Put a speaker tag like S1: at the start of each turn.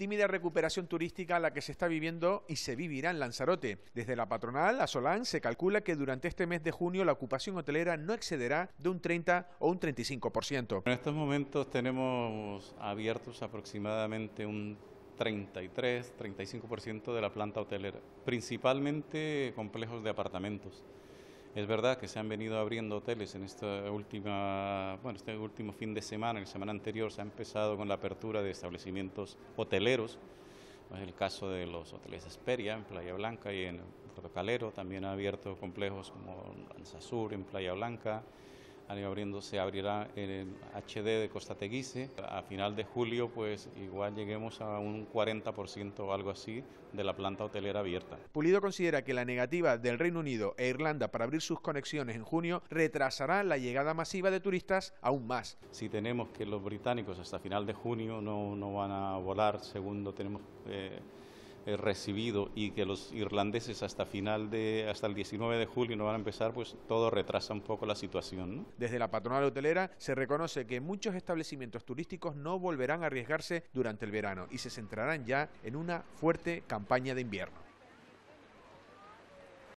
S1: tímida recuperación turística la que se está viviendo y se vivirá en Lanzarote. Desde la patronal a Solán se calcula que durante este mes de junio la ocupación hotelera no excederá de un
S2: 30 o un 35%. En estos momentos tenemos abiertos aproximadamente un 33, 35% de la planta hotelera, principalmente complejos de apartamentos. Es verdad que se han venido abriendo hoteles en esta última, bueno, este último fin de semana, en la semana anterior se ha empezado con la apertura de establecimientos hoteleros, en el caso de los hoteles Esperia en Playa Blanca y en Puerto también ha abierto complejos como Lanzasur Sur en Playa Blanca, abriéndose se abrirá en el HD de Costa Teguise. A final de julio, pues igual lleguemos a un 40% o algo así de la planta hotelera abierta.
S1: Pulido considera que la negativa del Reino Unido e Irlanda para abrir sus conexiones en junio retrasará la llegada
S2: masiva de turistas aún más. Si tenemos que los británicos hasta final de junio no, no van a volar, segundo tenemos... Eh, eh, recibido y que los irlandeses hasta final de hasta el 19 de julio no van a empezar, pues todo retrasa un poco la situación. Desde la
S1: patronal hotelera se reconoce que muchos establecimientos turísticos no volverán a arriesgarse durante el verano y se centrarán ya en una fuerte campaña de invierno.